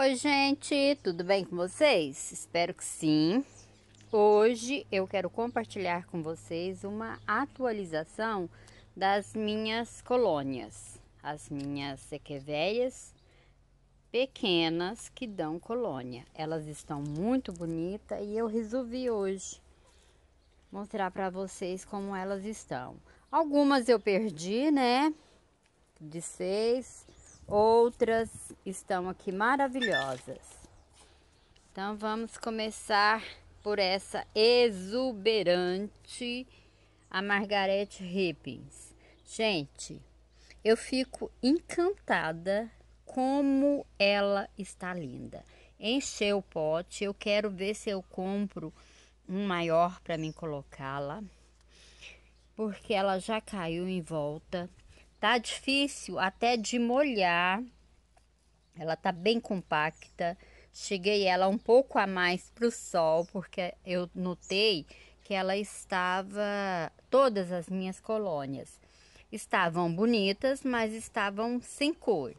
Oi, gente, tudo bem com vocês? Espero que sim. Hoje eu quero compartilhar com vocês uma atualização das minhas colônias, as minhas sequeveias pequenas que dão colônia. Elas estão muito bonitas e eu resolvi hoje mostrar para vocês como elas estão. Algumas eu perdi, né? De seis Outras estão aqui maravilhosas. Então vamos começar por essa exuberante a Margaret Rippins. Gente, eu fico encantada como ela está linda. Encheu o pote, eu quero ver se eu compro um maior para mim colocá-la, porque ela já caiu em volta. Tá difícil até de molhar. Ela tá bem compacta. Cheguei ela um pouco a mais pro sol, porque eu notei que ela estava todas as minhas colônias estavam bonitas, mas estavam sem cor.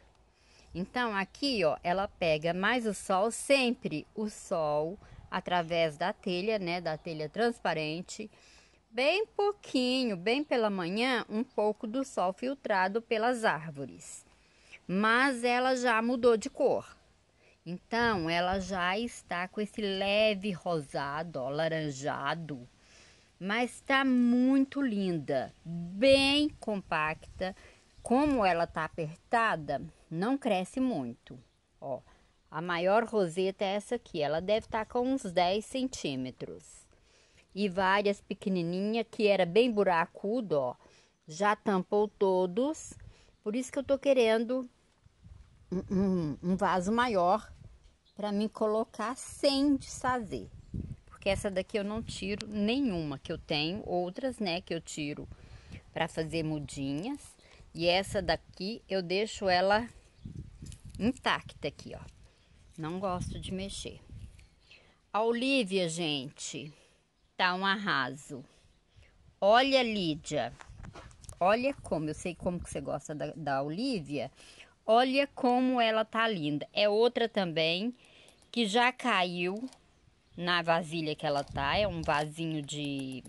Então aqui, ó, ela pega mais o sol, sempre o sol através da telha, né, da telha transparente bem pouquinho, bem pela manhã, um pouco do sol filtrado pelas árvores. Mas ela já mudou de cor. Então, ela já está com esse leve rosado, ó, laranjado. Mas está muito linda, bem compacta. Como ela está apertada, não cresce muito. Ó, a maior roseta é essa aqui. Ela deve estar tá com uns 10 centímetros e várias pequenininha que era bem buracudo, ó. Já tampou todos. Por isso que eu tô querendo um, um, um vaso maior para mim colocar sem desfazer. Porque essa daqui eu não tiro nenhuma que eu tenho, outras, né, que eu tiro para fazer mudinhas. E essa daqui eu deixo ela intacta aqui, ó. Não gosto de mexer. A Olivia, gente, tá um arraso. Olha, Lídia, olha como, eu sei como que você gosta da, da Olivia, olha como ela tá linda. É outra também que já caiu na vasilha que ela tá, é um vasinho de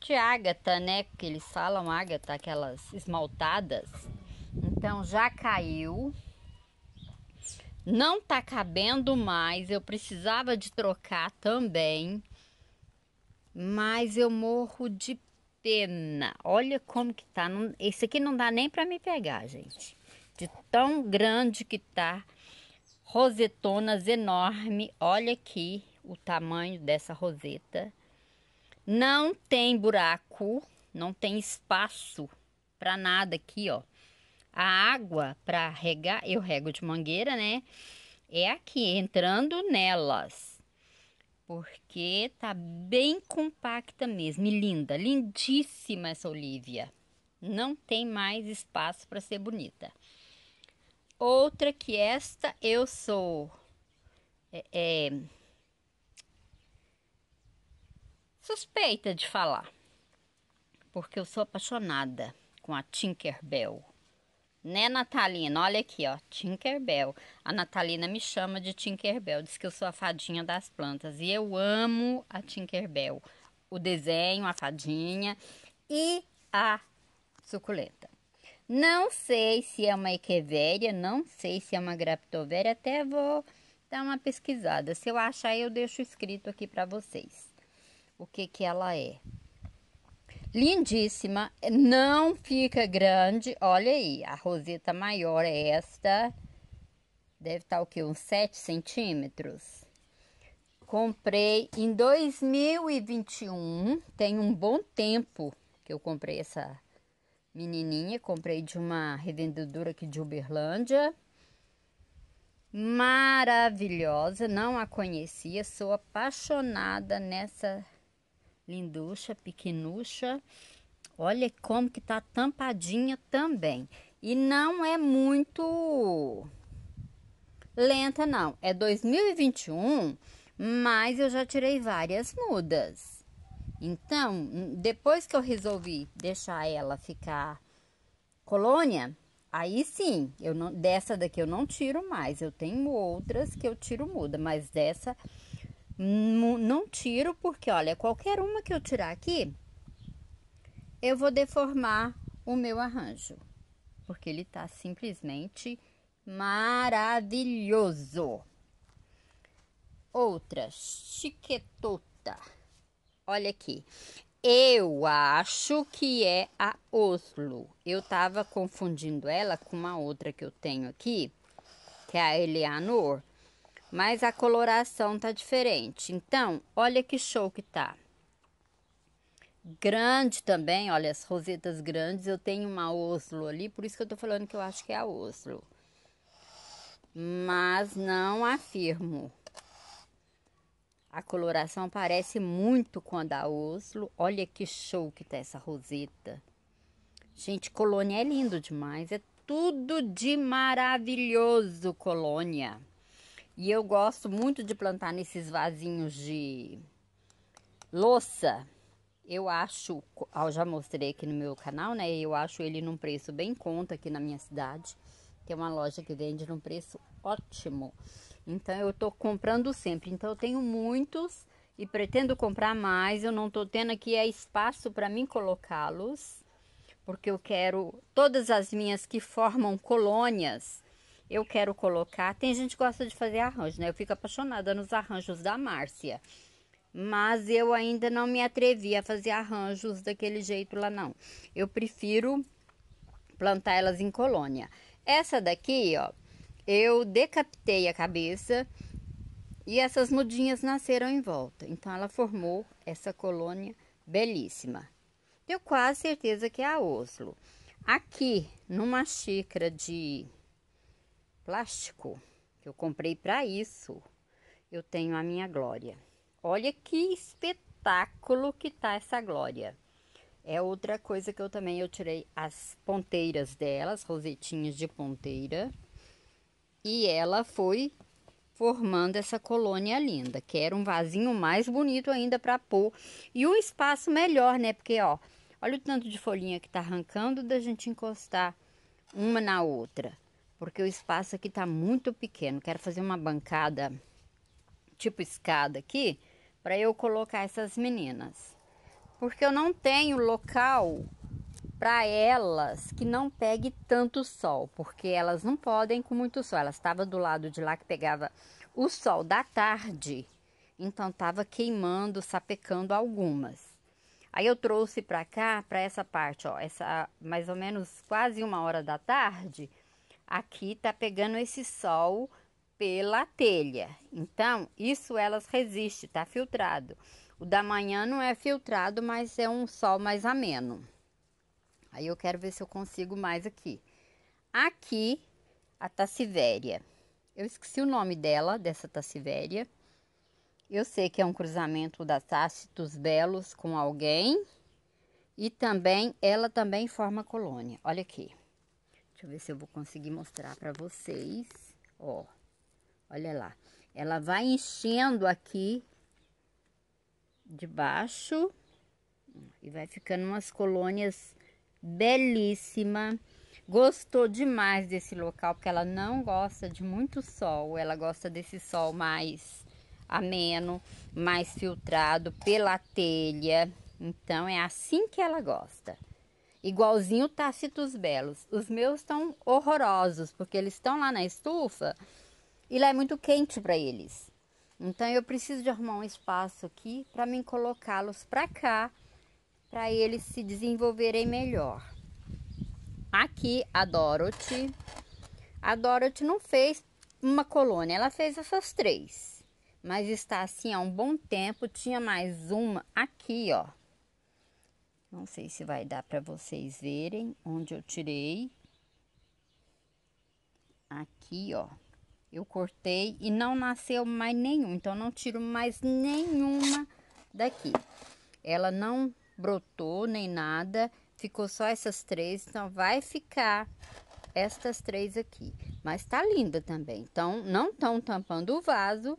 de ágata, né? Que eles falam ágata, aquelas esmaltadas. Então já caiu. Não tá cabendo mais, eu precisava de trocar também mas eu morro de pena. Olha como que tá. Não, esse aqui não dá nem para me pegar, gente. De tão grande que tá. Rosetonas enorme. Olha aqui o tamanho dessa roseta. Não tem buraco, não tem espaço para nada aqui, ó. A água para regar, eu rego de mangueira, né? É aqui entrando nelas porque tá bem compacta mesmo, e linda, lindíssima essa Olivia. Não tem mais espaço para ser bonita. Outra que esta eu sou é, é, suspeita de falar, porque eu sou apaixonada com a Tinkerbell. Né, Natalina? Olha aqui, ó, Tinkerbell. A Natalina me chama de Tinkerbell, diz que eu sou a fadinha das plantas. E eu amo a Tinkerbell. O desenho, a fadinha e a suculenta. Não sei se é uma equevéria, não sei se é uma graptovéria, até vou dar uma pesquisada. Se eu achar, eu deixo escrito aqui para vocês o que que ela é lindíssima, não fica grande. Olha aí, a roseta maior é esta. Deve estar o que? Uns 7 centímetros. Comprei em 2021. Tem um bom tempo que eu comprei essa menininha. Comprei de uma revendedora aqui de Uberlândia. Maravilhosa, não a conhecia. Sou apaixonada nessa linducha, pequenucha. Olha como que tá tampadinha também. E não é muito lenta não, é 2021, mas eu já tirei várias mudas. Então, depois que eu resolvi deixar ela ficar colônia, aí sim, eu não dessa daqui eu não tiro mais. Eu tenho outras que eu tiro muda, mas dessa não tiro porque, olha, qualquer uma que eu tirar aqui, eu vou deformar o meu arranjo, porque ele tá simplesmente maravilhoso. Outra chiquetota. Olha aqui. Eu acho que é a Oslo. Eu tava confundindo ela com uma outra que eu tenho aqui, que é a Eleanor mas a coloração tá diferente. Então, olha que show que tá. Grande também, olha as rosetas grandes. Eu tenho uma Oslo ali, por isso que eu tô falando que eu acho que é a Oslo. Mas não afirmo. A coloração parece muito com a da Oslo. Olha que show que tá essa roseta. Gente, colônia é lindo demais. É tudo de maravilhoso, colônia. E eu gosto muito de plantar nesses vasinhos de louça. Eu acho, eu já mostrei aqui no meu canal, né? Eu acho ele num preço bem conta aqui na minha cidade. Tem uma loja que vende num preço ótimo. Então eu tô comprando sempre. Então eu tenho muitos e pretendo comprar mais. Eu não tô tendo aqui é espaço para mim colocá-los, porque eu quero todas as minhas que formam colônias eu quero colocar. Tem gente que gosta de fazer arranjo, né? Eu fico apaixonada nos arranjos da Márcia. Mas eu ainda não me atrevi a fazer arranjos daquele jeito lá, não. Eu prefiro plantar elas em colônia. Essa daqui, ó, eu decapitei a cabeça e essas mudinhas nasceram em volta. Então ela formou essa colônia belíssima. Tenho quase certeza que é a Oslo. Aqui, numa xícara de plástico que eu comprei para isso, eu tenho a minha glória. Olha que espetáculo que tá essa glória. É outra coisa que eu também eu tirei as ponteiras delas, rosetinhas de ponteira, e ela foi formando essa colônia linda. era um vasinho mais bonito ainda para pôr e um espaço melhor, né? Porque ó, olha o tanto de folhinha que tá arrancando da gente encostar uma na outra porque o espaço aqui está muito pequeno. Quero fazer uma bancada tipo escada aqui para eu colocar essas meninas. Porque eu não tenho local para elas que não pegue tanto sol, porque elas não podem com muito sol. Elas estava do lado de lá que pegava o sol da tarde, então tava queimando, sapecando algumas. Aí eu trouxe para cá, para essa parte, ó, essa mais ou menos quase uma hora da tarde, aqui tá pegando esse sol pela telha. Então, isso elas resistem, tá filtrado. O da manhã não é filtrado, mas é um sol mais ameno. Aí eu quero ver se eu consigo mais aqui. Aqui, a Tassivéria. Eu esqueci o nome dela, dessa Tassivéria. Eu sei que é um cruzamento da Tácitos Belos com alguém. E também, ela também forma colônia. Olha aqui. Deixa eu ver se eu vou conseguir mostrar para vocês. Ó, olha lá. Ela vai enchendo aqui de baixo e vai ficando umas colônias belíssima. Gostou demais desse local porque ela não gosta de muito sol, ela gosta desse sol mais ameno, mais filtrado pela telha. Então é assim que ela gosta. Igualzinho Tácitos Belos. Os meus estão horrorosos, porque eles estão lá na estufa e lá é muito quente para eles. Então eu preciso de arrumar um espaço aqui para mim colocá-los para cá, para eles se desenvolverem melhor. Aqui a Dorothy. A Dorothy não fez uma colônia, ela fez essas três. Mas está assim há um bom tempo, tinha mais uma aqui, ó. Não sei se vai dar para vocês verem onde eu tirei. Aqui, ó. Eu cortei e não nasceu mais nenhum. Então, não tiro mais nenhuma daqui. Ela não brotou nem nada. Ficou só essas três. Então, vai ficar estas três aqui. Mas tá linda também. Então, não estão tampando o vaso,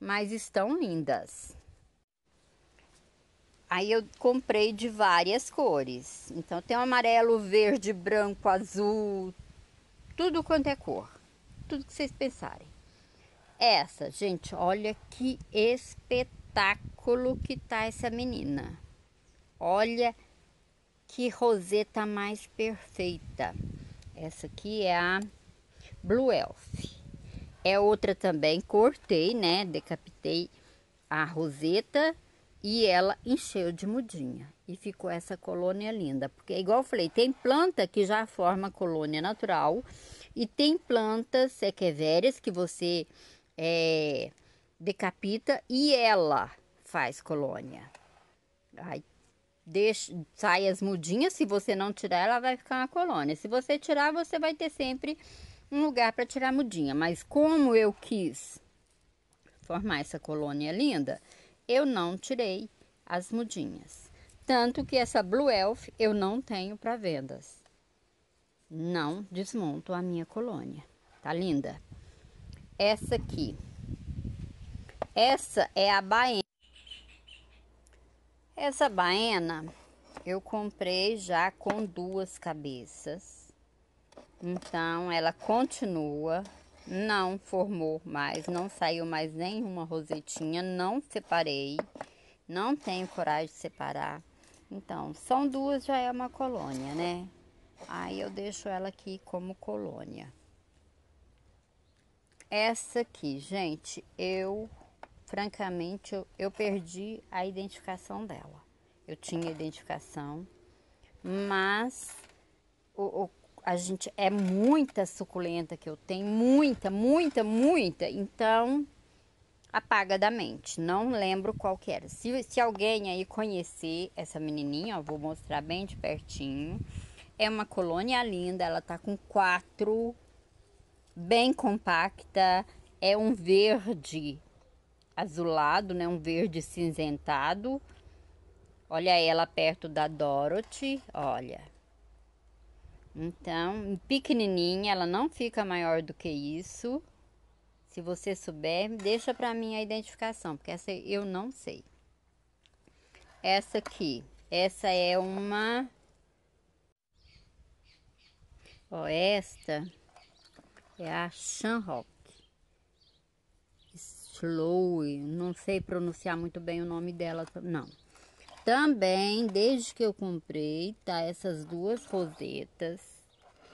mas estão lindas. Aí eu comprei de várias cores. Então tem amarelo, verde, branco, azul, tudo quanto é cor. Tudo que vocês pensarem. Essa, gente, olha que espetáculo que tá essa menina. Olha que roseta mais perfeita. Essa aqui é a Blue Elf. É outra também, cortei, né? Decapitei a roseta e ela encheu de mudinha e ficou essa colônia linda. Porque, igual eu falei, tem planta que já forma colônia natural e tem plantas sequevérias que você é, decapita e ela faz colônia. Aí deixa, sai as mudinhas, se você não tirar, ela vai ficar uma colônia. Se você tirar, você vai ter sempre um lugar para tirar mudinha. Mas como eu quis formar essa colônia linda, eu não tirei as mudinhas. Tanto que essa Blue Elf eu não tenho para vendas. Não desmonto a minha colônia. Tá linda? Essa aqui. Essa é a baena. Essa baena eu comprei já com duas cabeças. Então ela continua não formou mais, não saiu mais nenhuma rosetinha, não separei, não tenho coragem de separar. Então, são duas já é uma colônia, né? Aí eu deixo ela aqui como colônia. Essa aqui, gente, eu francamente eu, eu perdi a identificação dela. Eu tinha identificação, mas o, o, a gente é muita suculenta que eu tenho, muita, muita, muita. Então, apaga da mente. Não lembro qual que era. Se, se alguém aí conhecer essa menininha, ó, vou mostrar bem de pertinho. É uma colônia linda, ela tá com quatro, bem compacta. É um verde azulado, né? Um verde cinzentado. Olha ela perto da Dorothy, olha. Então, pequenininha, ela não fica maior do que isso. Se você souber, deixa para mim a identificação, porque essa eu não sei. Essa aqui, essa é uma Ó, esta é a Shanrock. Slow, não sei pronunciar muito bem o nome dela, não. Também, desde que eu comprei, tá? Essas duas rosetas.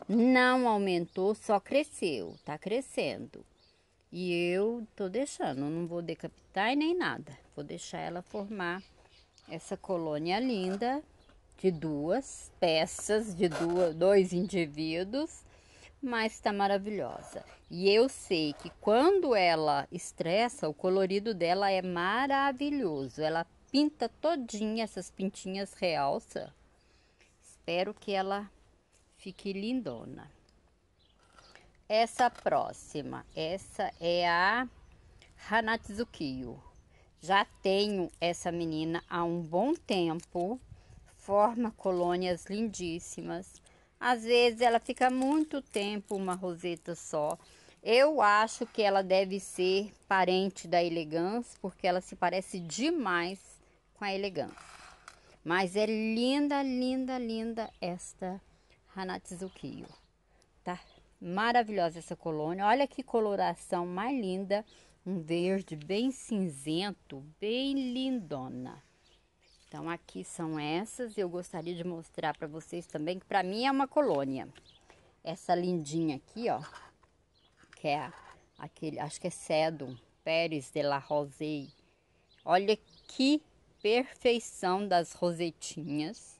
Não aumentou, só cresceu, tá crescendo. E eu tô deixando, não vou decapitar e nem nada. Vou deixar ela formar essa colônia linda de duas peças, de duas, dois indivíduos, mas tá maravilhosa. E eu sei que quando ela estressa, o colorido dela é maravilhoso. Ela pinta todinha, essas pintinhas realça. Espero que ela fique lindona. Essa próxima, essa é a Hanatsukiyo. Já tenho essa menina há um bom tempo, forma colônias lindíssimas. Às vezes ela fica muito tempo uma roseta só. Eu acho que ela deve ser parente da elegância, porque ela se parece demais com a elegância. Mas é linda, linda, linda esta Hanatsukiyo, tá? Maravilhosa essa colônia. Olha que coloração mais linda, um verde bem cinzento, bem lindona. Então aqui são essas, eu gostaria de mostrar para vocês também que para mim é uma colônia. Essa lindinha aqui, ó, que é aquele, acho que é Cedo, Pérez de la Rosée. Olha que perfeição das rosetinhas.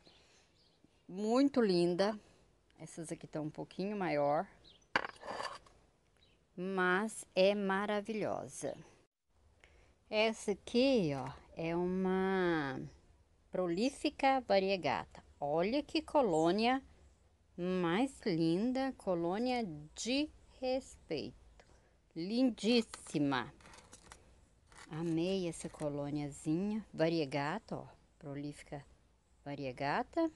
Muito linda. Essas aqui estão um pouquinho maior. Mas é maravilhosa. Essa aqui, ó, é uma prolífica variegata. Olha que colônia mais linda, colônia de respeito. Lindíssima. Amei essa colôniazinha variegata, ó, prolífica variegata.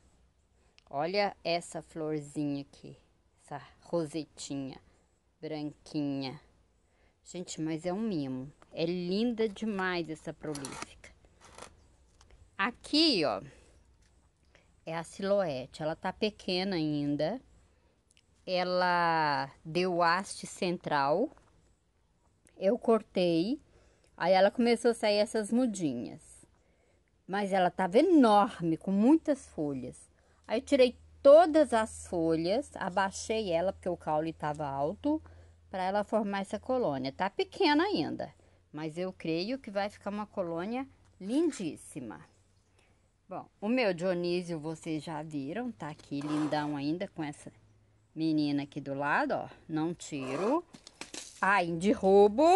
Olha essa florzinha aqui, essa rosetinha branquinha. Gente, mas é um mimo. É linda demais essa prolífica. Aqui, ó, é a silhuete. Ela tá pequena ainda. Ela deu haste central. Eu cortei Aí ela começou a sair essas mudinhas. Mas ela estava enorme, com muitas folhas. Aí eu tirei todas as folhas, abaixei ela porque o caule estava alto para ela formar essa colônia. Tá pequena ainda, mas eu creio que vai ficar uma colônia lindíssima. Bom, o meu Dionísio vocês já viram, tá aqui lindão ainda com essa menina aqui do lado, ó. Não tiro. Ai, derrubo.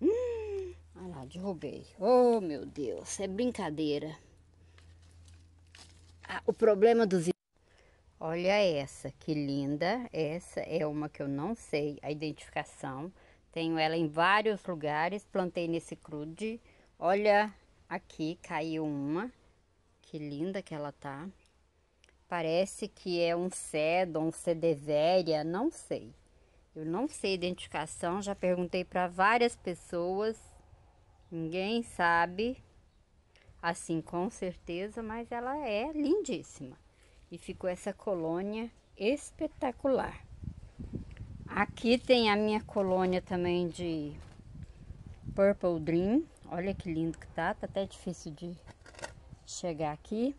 Hum derrubei. Oh, meu Deus, é brincadeira. Ah, o problema dos Olha essa, que linda. Essa é uma que eu não sei a identificação. Tenho ela em vários lugares, plantei nesse crude. Olha aqui, caiu uma. Que linda que ela tá. Parece que é um cedo, um cedeveria, não sei. Eu não sei a identificação, já perguntei para várias pessoas. Ninguém sabe, assim com certeza, mas ela é lindíssima. E ficou essa colônia espetacular. Aqui tem a minha colônia também de Purple Dream. Olha que lindo que tá, tá até difícil de chegar aqui.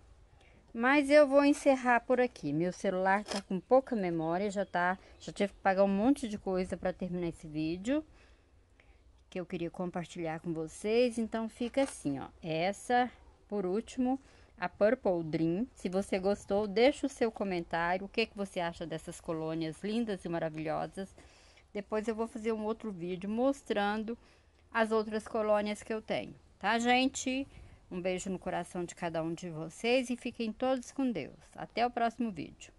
Mas eu vou encerrar por aqui. Meu celular tá com pouca memória, já tá, já tive que pagar um monte de coisa para terminar esse vídeo que eu queria compartilhar com vocês. Então fica assim, ó. Essa, por último, a Purple Dream. Se você gostou, deixa o seu comentário, o que, que você acha dessas colônias lindas e maravilhosas. Depois eu vou fazer um outro vídeo mostrando as outras colônias que eu tenho, tá, gente? Um beijo no coração de cada um de vocês e fiquem todos com Deus. Até o próximo vídeo.